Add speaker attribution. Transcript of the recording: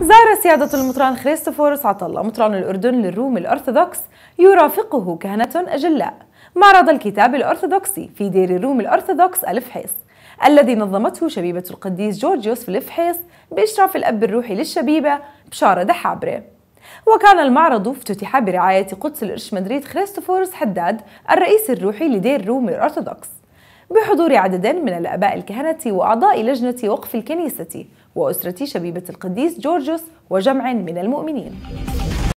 Speaker 1: زار سيادة المطران خريستوفورس عطلة مطران الأردن للروم الأرثوذكس يرافقه كهنة أجلاء معرض الكتاب الأرثوذكسي في دير الروم الأرثوذكس الفحيص الذي نظمته شبيبة القديس جورجيوس في الفحيص بإشراف الأب الروحي للشبيبة بشارة دحابرة وكان المعرض افتتح برعاية قدس الإرش مدريد خريستوفورس حداد الرئيس الروحي لدير روم الأرثوذكس بحضور عدد من الآباء الكهنة وأعضاء لجنة وقف الكنيسة وأسرة شبيبة القديس جورجوس وجمع من المؤمنين